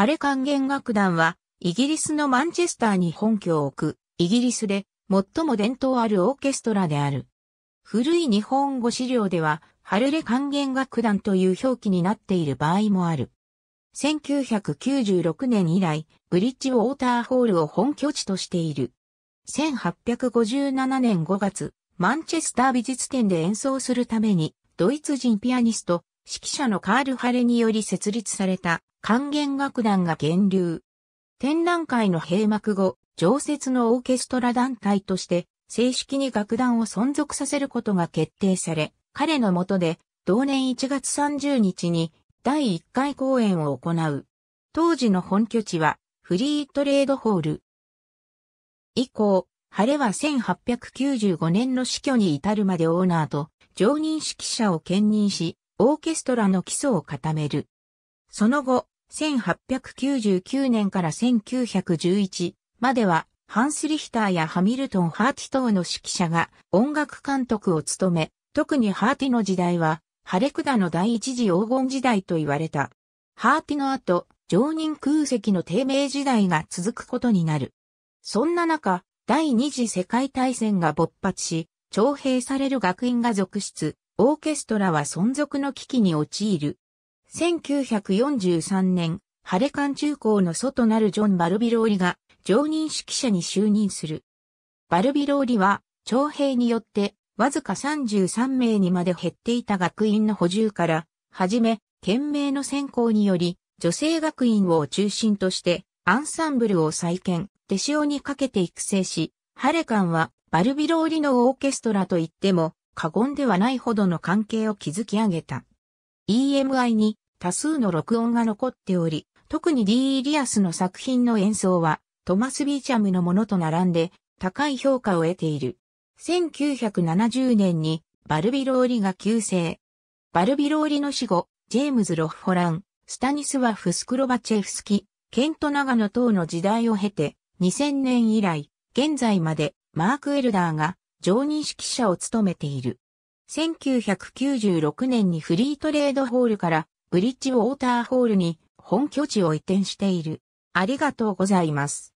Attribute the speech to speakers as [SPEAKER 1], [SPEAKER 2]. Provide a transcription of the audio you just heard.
[SPEAKER 1] ハレ管弦楽団は、イギリスのマンチェスターに本拠を置く、イギリスで最も伝統あるオーケストラである。古い日本語資料では、ハレレ管弦楽団という表記になっている場合もある。1996年以来、ブリッジウォーターホールを本拠地としている。1857年5月、マンチェスター美術展で演奏するために、ドイツ人ピアニスト、指揮者のカール・ハレにより設立された管弦楽団が源流。展覧会の閉幕後、常設のオーケストラ団体として正式に楽団を存続させることが決定され、彼の下で同年1月30日に第1回公演を行う。当時の本拠地はフリートレードホール。以降、晴れは1895年の死去に至るまでオーナーと常任指揮者を兼任し、オーケストラの基礎を固める。その後、1899年から1911までは、ハンス・リヒターやハミルトン・ハーティ等の指揮者が音楽監督を務め、特にハーティの時代は、ハレクダの第一次黄金時代と言われた。ハーティの後、常任空席の低迷時代が続くことになる。そんな中、第二次世界大戦が勃発し、徴兵される学院が続出。オーケストラは存続の危機に陥る。1943年、ハレカン中高の祖となるジョン・バルビローリが常任指揮者に就任する。バルビローリは、徴兵によって、わずか33名にまで減っていた学院の補充から、はじめ、懸命の選考により、女性学院を中心として、アンサンブルを再建、手塩にかけて育成し、ハレカンは、バルビローリのオーケストラといっても、過言ではないほどの関係を築き上げた。EMI に多数の録音が残っており、特に D. リアスの作品の演奏は、トマス・ビーチャムのものと並んで、高い評価を得ている。1970年に、バルビローリが急成。バルビローリの死後、ジェームズ・ロッフホラン、スタニスワフ・スクロバチェフスキ、ケント・長野等の時代を経て、2000年以来、現在まで、マーク・エルダーが、常任指揮者を務めている。1996年にフリートレードホールからブリッジウォーターホールに本拠地を移転している。ありがとうございます。